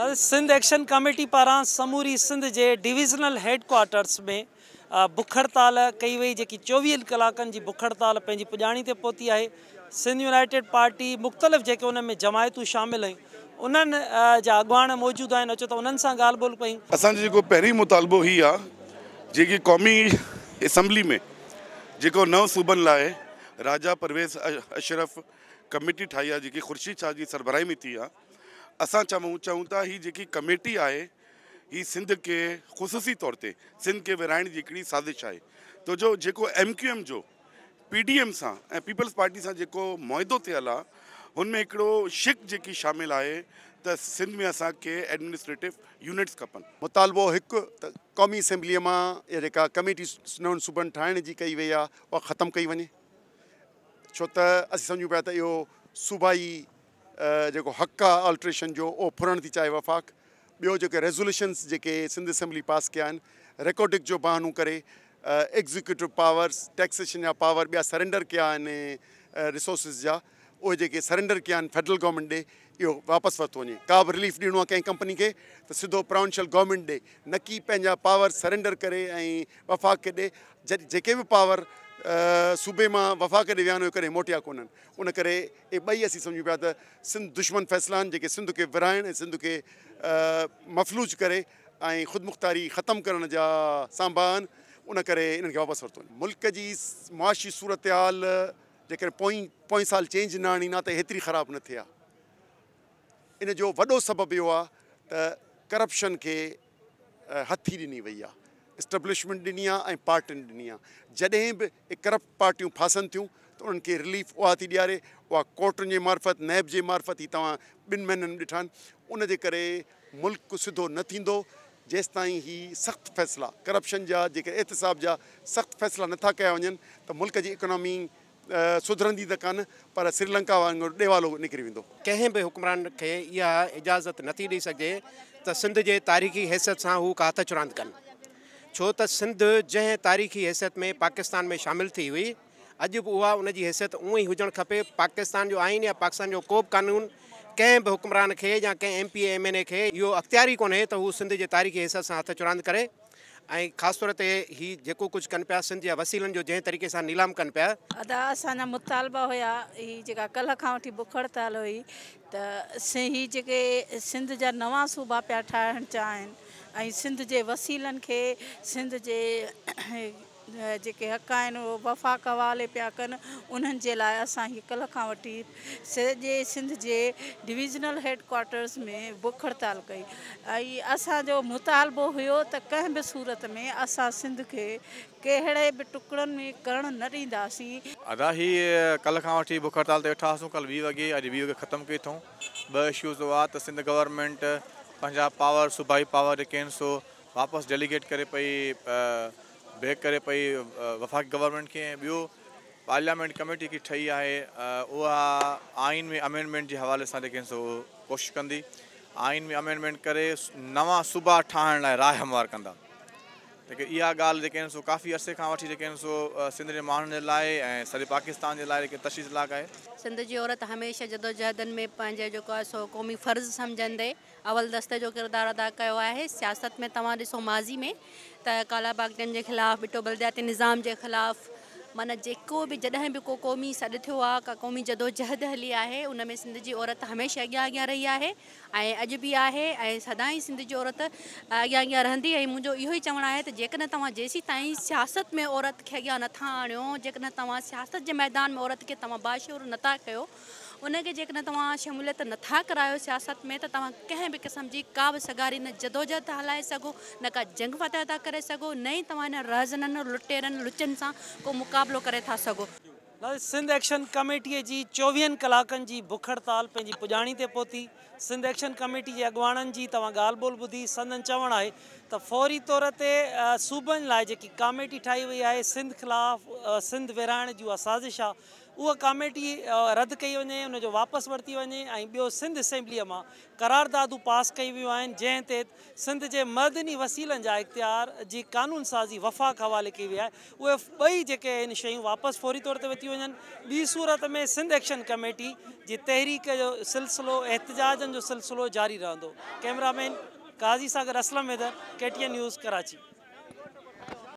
Sindh action committee पारा समूरी सिंध के divisional headquarters में हड़ताल कई वही जी चौवी कलाक जी बुखड़ताल पंहिंजी पुॼाणी ते पहुती आहे सिंध यूनाइटेड पार्टी मुख़्तलिफ़ जो उनमें जमायतू शामिल आहिनि उन्हनि जा अॻुवाण मौजूदु आहिनि अचो त उन्हनि सां ॻाल्हि ॿोल मुतालबो हीअ जी क़ौमी असेंबली में जो नव सूबनि लाए राजा परवेज़ अशरफ कमेटी ठाई है जी खुर्शीद शाह की सरभराई में थी आहे असां चाहूँ चऊं था हीअ जेकी कमेटी आहे हीअ सिंध के ख़ुशूसी तौर ते सिंध के विराइण की साज़िश है तो जो जो एम क्यू एम जो पी डी एम सां पीपल्स पार्टी से जेको मुआइदो थियल आहे हुनमें शिक जेकी शामिलु आहे त सिंध में असांखे एडमिनिस्ट्रेटिव यूनिट्स खपनि मुतालबो एक क़ौमी असेंबली में या कमेटी नॉन सूबनि ठाहिण जी कई वई आहे कई वे छो त असीं सम्झूं पिया सूबाई जो हक़ आहे ऑल्ट्रेशन जो उहो फुरण थी चाहे वफ़ाक़ बो जो रेज़ोल्यूशन्स जो सिंध असैम्बली पास क्या आहिनि रिकॉर्डिक जो बहानो कर एग्ज़ीक्यूटिव पावर्स टैक्सेशन जा पावर ॿिया सरेंडर कया आहिनि रिसोर्सिस जा उहे सरेंडर क्या फेडरल गवर्नमेंट ॾे इहो वापसि वरितो वञे का भी रिलीफ दिणो आहे कंहिं कंपनी के त सिधो प्रोविंशियल गवर्नमेंट डे न की पावर सरेंडर करें ऐं वफ़ाक़ खे ॾे जेके बि पावर सूबे मां वफ़ाक़ करे विहाणो करे मोटिया कोन्हनि उन करे इहे ॿई असां सम्झूं पिया त सिंध दुश्मन फ़ैसिला आहिनि जेके सिंध खे विराइण ऐं सिंध खे मफ़लूज करे ऐं ख़ुदि मुख़्तारी ख़तमु करण जा सामा आहिनि उन करे इन्हनि खे वापसि वरितो मुल्क जी मुआशी सूरत हाल जेकर साल चेंज न आणींदा त हेतिरी ख़राबु न थिए इन जो वॾो सबबु इहो आहे करप्शन खे हथी ॾिनी वई एस्टब्लिशमेंट ॾिनी आहे ऐं पार्टी ॾिनी आहे जॾहिं बि करप्ट पार्टियूं फासनि थियूं त उन्हनि खे रिलीफ उहा थी ॾियारे उहा कोर्टुनि जे मार्फत नैब जे मार्फत ई तव्हां ॿिनि महिननि ॾिठा आहिनि उनजे करे मुल्क़ सिधो न थींदो जेसिताईं ही सख़्तु फ़ैसिला करप्शन जा जेके एतसाब जा सख़्तु फ़ैसिला नथा कया वञनि त मुल्क जी इकोनॉमी सुधरंदी त कान पर श्रीलंका वांगुरु ॾेवालो निकिरी वेंदो कंहिं बि हुकुमरान खे इहा इजाज़त नथी ॾेई सघे त सिंध जे तारीख़ी हैसियत सां हू हथ रुरांदि कनि छो तो सिंध जै तारीख़ी हैसियत में पाकिस्तान में शामिल थी हुई अज भी उहा उनजी हैसियत उहा ई हुजणु खपे पाकिस्तान जो आइन या पाकिस्तान जो को बि क़ानून कें भी हुक्मरान के या कें M P M N A के यो अख्तियार ही को हू सिंध के तारीख़ी हैसियत से हथ चुरांद करें खास तौर ते हि जो कुछ कन पिया सिंध जा वसीलनि जो जै तरीक़े से नीलाम कन पिया अदा असांजा मुतालबा हुआ हि जो कल का वी बुख हड़ताल हुई तो हि जे सिंध जा नवां सूबा पाया चाहन ऐं सिंध जे वसीलनि खे सिंध जे जेके हक़ आहिनि उहे वफ़ाक़वाले पिया कनि उन्हनि जे लाइ असां हीअ कल्ह खां वठी सॼे सिंध जे डिविजनल हेडक्वाटर्स में बुख हड़ताल कई ऐं असांजो मुतालबो हुओ त कंहिं बि सूरत में असां सिंध खे कहिड़े बि टुकड़नि में करणु न ॾींदासीं अदा ही कल्ह खां वठी बुखड़ताल ते वेठासीं कल्ह वी वॻे अॼु वी वॻे ख़तमु कई अथऊं ॿ इशूज़वर्नमेंट पंजाब पावर सूबाई पावर जेके आहिनि सो वापसि डेलीगेट करे पई बेक करे पई वफ़ाक गवर्नमेंट खे ऐं ॿियो पार्लियामेंट कमेटी की ठही आहे उहा आइन में अमेंडमेंट जे हवाले सां जेके आहिनि सो कोशिशि कंदी आइन में अमेंडमेंट करे नवा सूबा ठाहिण लाइ राय हमवार कंदा लेकिन इहा ॻाल्हि जेके आहिनि सो काफ़ी अर्से खां वठी जेके आहिनि सो सिंध जे माण्हुनि जे लाइ ऐं सॼे पाकिस्तान जे लाइ जेके लाक आहे सिंध जी औरत हमेशह जदोजहदनि में जेको आहे सो क़ौमी फर्ज़ु सम्झंदे दस्ते जो किरदारु अदा कयो आहे सियासत में तव्हां ॾिसो माज़ी में त कालाबागनि जे ख़िलाफ़ु ॾिठो बलद्याती निज़ाम जे ख़िलाफ़ु माना जो भी जॾहिं भी को क़ौमी सद थियो क़ौमी जदोजहद हली है उनमें सिंध की औरत हमेशा अगर अगर रही है अज भी है सदा ही सिंध की औरत अगर अगर रही है मुझे इो ही चवण है त जेकॾहिं तीन सियासत में औरत के अगर ना आणियो जेकॾहिं तव्हां सियासत के मैदान में औरत के तुम बाशूर ना उनखे जेकॾहिं तव्हां शमूलियत नथा करायो सियासत में त तव्हां कंहिं बि क़िस्म जी का बि सगारी न जदोजहद त हलाए सघो न का जंग मत था करे सघो न ई तव्हां इन रहज़ननि लुटेरनि लुचनि सां को मुक़ाबिलो करे था सघो सिंध एक्शन कमेटीअ जी चोवीहनि कलाकनि जी बुखड़ताल पंहिंजी पुॼाणी ते पहुती सिंध एक्शन कमेटी जे अॻुवाणनि जी तव्हां ॻाल्हि ॿोल ॿुधी सदन चवणु आहे त फौरी तौर ते सूबनि लाइ जेकी कामेटी ठाही वई आहे सिंध खिलाफ़ सिंध विराइण जी उहा साज़िश आहे उहा कामेटी रद्द कई वञे उनजो वापसि वरिती वञे ऐं ॿियो सिंध असैम्बलीअ मां करारदा पास कई वियूं आहिनि जंहिं ते सिंध जे मर्दनी वसीलनि जा इख़्तियार जी क़ानून साज़ी वफ़ाक़ हवाले कई वई आहे उहे ॿई जेके आहिनि शयूं वापसि फौरी तौर ते वरितियूं वञनि ॿी सूरत में सिंध एक्शन कमेटी जी तहरीक जो सिलसिलो एतिजाजनि जो सिलसिलो जारी रहंदो cameraman Qazi Sagar Aslam Haider K T N news Karachi